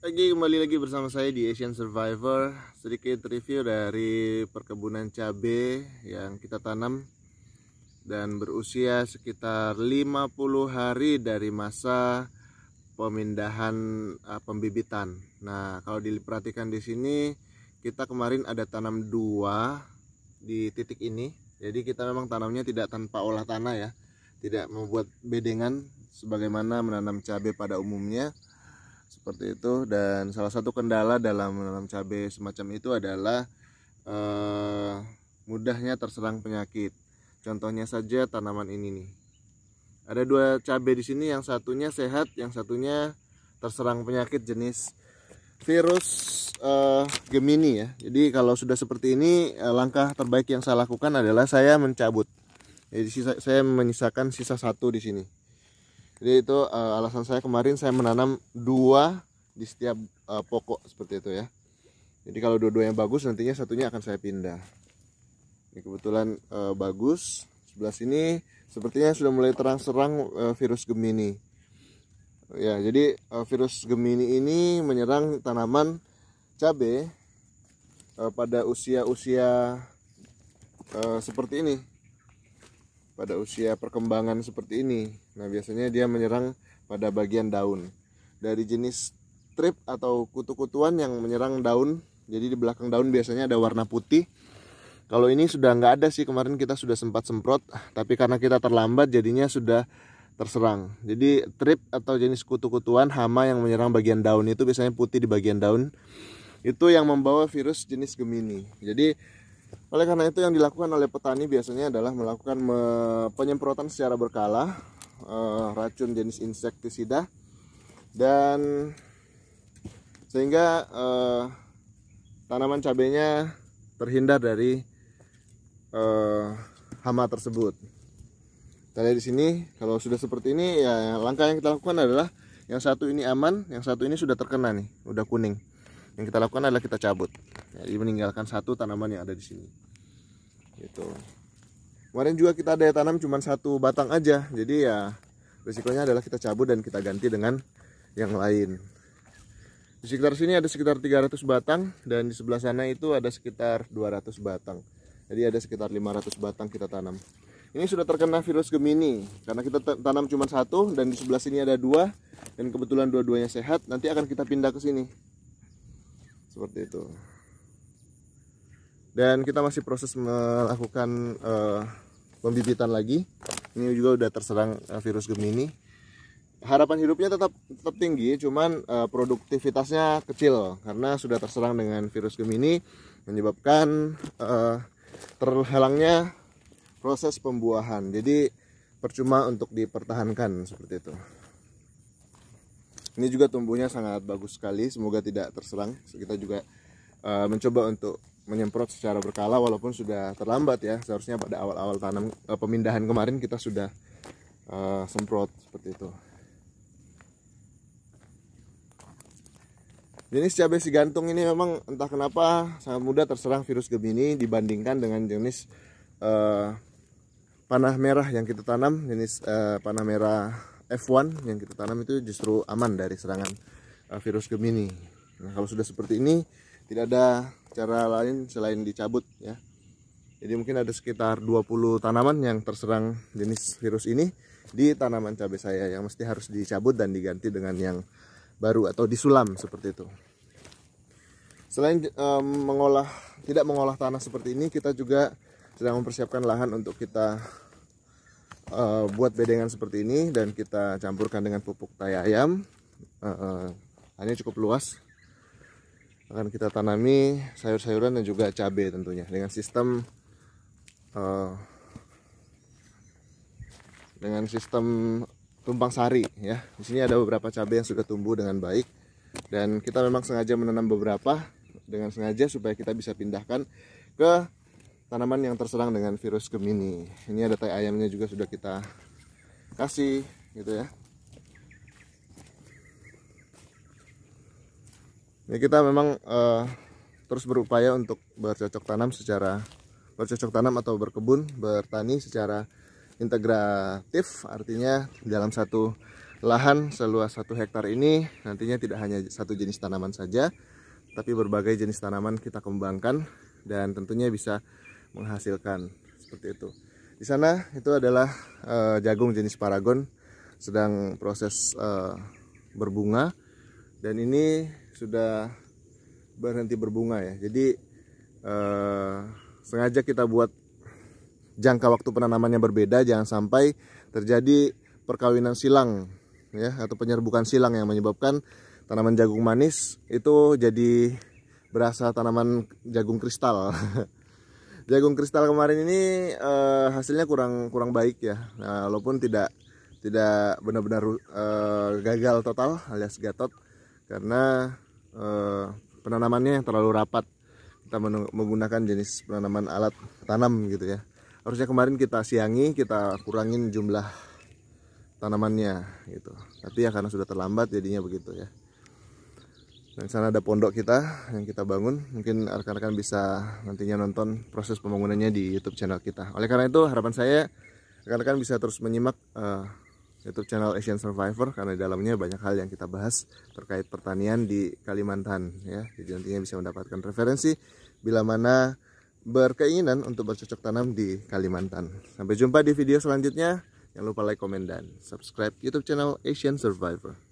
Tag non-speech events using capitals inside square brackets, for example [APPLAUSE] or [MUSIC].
Lagi kembali lagi bersama saya di Asian Survivor Sedikit review dari perkebunan cabai yang kita tanam Dan berusia sekitar 50 hari dari masa pemindahan uh, pembibitan Nah kalau diperhatikan di sini kita kemarin ada tanam dua di titik ini Jadi kita memang tanamnya tidak tanpa olah tanah ya Tidak membuat bedengan sebagaimana menanam cabai pada umumnya seperti itu dan salah satu kendala dalam menanam cabai semacam itu adalah eh, mudahnya terserang penyakit contohnya saja tanaman ini nih ada dua cabai di sini yang satunya sehat yang satunya terserang penyakit jenis virus eh, Gemini ya jadi kalau sudah seperti ini eh, langkah terbaik yang saya lakukan adalah saya mencabut jadi saya menyisakan sisa satu di sini jadi itu uh, alasan saya kemarin saya menanam dua di setiap uh, pokok seperti itu ya jadi kalau dua-duanya bagus nantinya satunya akan saya pindah ini kebetulan uh, bagus sebelah sini sepertinya sudah mulai terang-serang uh, virus Gemini ya jadi uh, virus Gemini ini menyerang tanaman cabe uh, pada usia-usia uh, seperti ini pada usia perkembangan seperti ini. Nah, biasanya dia menyerang pada bagian daun. Dari jenis trip atau kutu-kutuan yang menyerang daun, jadi di belakang daun biasanya ada warna putih. Kalau ini sudah nggak ada sih, kemarin kita sudah sempat semprot, ah, tapi karena kita terlambat jadinya sudah terserang. Jadi trip atau jenis kutu-kutuan hama yang menyerang bagian daun itu biasanya putih di bagian daun. Itu yang membawa virus jenis Gemini. Jadi oleh karena itu yang dilakukan oleh petani biasanya adalah melakukan penyemprotan secara berkala eh, racun jenis insektisida dan sehingga uh, tanaman cabenya terhindar dari uh, hama tersebut. Tadi di sini kalau sudah seperti ini ya langkah yang kita lakukan adalah yang satu ini aman, yang satu ini sudah terkena nih, udah kuning yang kita lakukan adalah kita cabut jadi meninggalkan satu tanaman yang ada di sini gitu kemarin juga kita ada tanam cuma satu batang aja jadi ya risikonya adalah kita cabut dan kita ganti dengan yang lain di sekitar sini ada sekitar 300 batang dan di sebelah sana itu ada sekitar 200 batang jadi ada sekitar 500 batang kita tanam ini sudah terkena virus Gemini karena kita tanam cuma satu dan di sebelah sini ada dua dan kebetulan dua-duanya sehat nanti akan kita pindah ke sini seperti itu dan kita masih proses melakukan uh, pembibitan lagi ini juga udah terserang uh, virus Gemini harapan hidupnya tetap tetap tinggi cuman uh, produktivitasnya kecil karena sudah terserang dengan virus Gemini menyebabkan uh, terhalangnya proses pembuahan jadi percuma untuk dipertahankan seperti itu ini juga tumbuhnya sangat bagus sekali semoga tidak terserang kita juga uh, mencoba untuk menyemprot secara berkala walaupun sudah terlambat ya seharusnya pada awal-awal tanam uh, pemindahan kemarin kita sudah uh, semprot seperti itu Jenis cabai si gantung ini memang entah kenapa sangat mudah terserang virus Gemini dibandingkan dengan jenis uh, panah merah yang kita tanam, jenis uh, panah merah F1 yang kita tanam itu justru aman dari serangan uh, virus Gemini. Nah, kalau sudah seperti ini tidak ada cara lain selain dicabut ya. Jadi mungkin ada sekitar 20 tanaman yang terserang jenis virus ini di tanaman cabai saya yang mesti harus dicabut dan diganti dengan yang baru atau disulam seperti itu. Selain um, mengolah tidak mengolah tanah seperti ini, kita juga sedang mempersiapkan lahan untuk kita uh, buat bedengan seperti ini dan kita campurkan dengan pupuk tai ayam uh, eh, hanya eh, cukup luas akan kita tanami sayur-sayuran dan juga cabai tentunya dengan sistem uh, dengan sistem tumpang sari ya di sini ada beberapa cabai yang sudah tumbuh dengan baik dan kita memang sengaja menanam beberapa dengan sengaja supaya kita bisa pindahkan ke tanaman yang terserang dengan virus Gemini. Ini ada tai ayamnya juga sudah kita kasih gitu ya. Ini ya, kita memang uh, terus berupaya untuk bercocok tanam secara bercocok tanam atau berkebun, bertani secara integratif artinya dalam satu lahan seluas satu hektar ini nantinya tidak hanya satu jenis tanaman saja tapi berbagai jenis tanaman kita kembangkan dan tentunya bisa menghasilkan seperti itu. Di sana itu adalah uh, jagung jenis paragon sedang proses uh, berbunga dan ini sudah berhenti berbunga ya. Jadi eh, sengaja kita buat jangka waktu penanamannya berbeda jangan sampai terjadi perkawinan silang ya atau penyerbukan silang yang menyebabkan tanaman jagung manis itu jadi berasa tanaman jagung kristal. [LAUGHS] jagung kristal kemarin ini uh, hasilnya kurang kurang baik ya nah, walaupun tidak tidak benar-benar uh, gagal total alias gatot karena uh, penanamannya yang terlalu rapat kita menggunakan jenis penanaman alat tanam gitu ya harusnya kemarin kita siangi kita kurangin jumlah tanamannya gitu tapi ya karena sudah terlambat jadinya begitu ya dan di sana ada pondok kita yang kita bangun. Mungkin rekan-rekan bisa nantinya nonton proses pembangunannya di YouTube channel kita. Oleh karena itu harapan saya rekan-rekan bisa terus menyimak uh, YouTube channel Asian Survivor karena di dalamnya banyak hal yang kita bahas terkait pertanian di Kalimantan ya. Jadi nantinya bisa mendapatkan referensi bila mana berkeinginan untuk bercocok tanam di Kalimantan. Sampai jumpa di video selanjutnya. Jangan lupa like, komen, dan subscribe YouTube channel Asian Survivor.